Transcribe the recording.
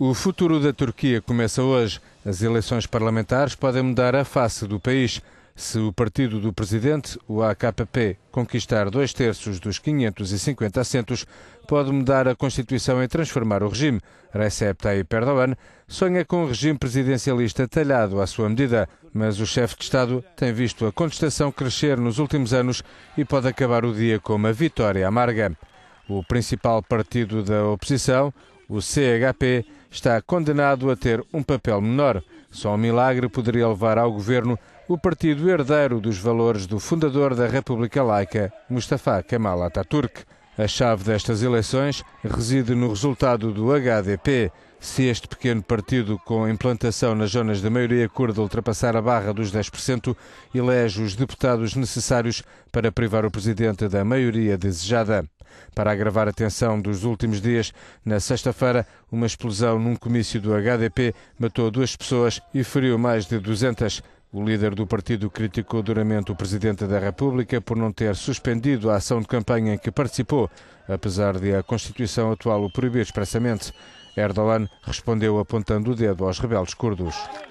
O futuro da Turquia começa hoje. As eleições parlamentares podem mudar a face do país. Se o partido do presidente, o AKP, conquistar dois terços dos 550 assentos, pode mudar a Constituição e transformar o regime. Recep Tayyip Erdogan sonha com um regime presidencialista talhado à sua medida, mas o chefe de Estado tem visto a contestação crescer nos últimos anos e pode acabar o dia com uma vitória amarga. O principal partido da oposição, o CHP está condenado a ter um papel menor. Só um milagre poderia levar ao governo o partido herdeiro dos valores do fundador da República Laica, Mustafa Kemal Atatürk. A chave destas eleições reside no resultado do HDP. Se este pequeno partido com implantação nas zonas da maioria curda ultrapassar a barra dos 10%, elege os deputados necessários para privar o presidente da maioria desejada. Para agravar a tensão dos últimos dias, na sexta-feira, uma explosão num comício do HDP matou duas pessoas e feriu mais de 200. O líder do partido criticou duramente o presidente da República por não ter suspendido a ação de campanha em que participou, apesar de a Constituição atual o proibir expressamente. Erdogan respondeu apontando o dedo aos rebeldes curdos.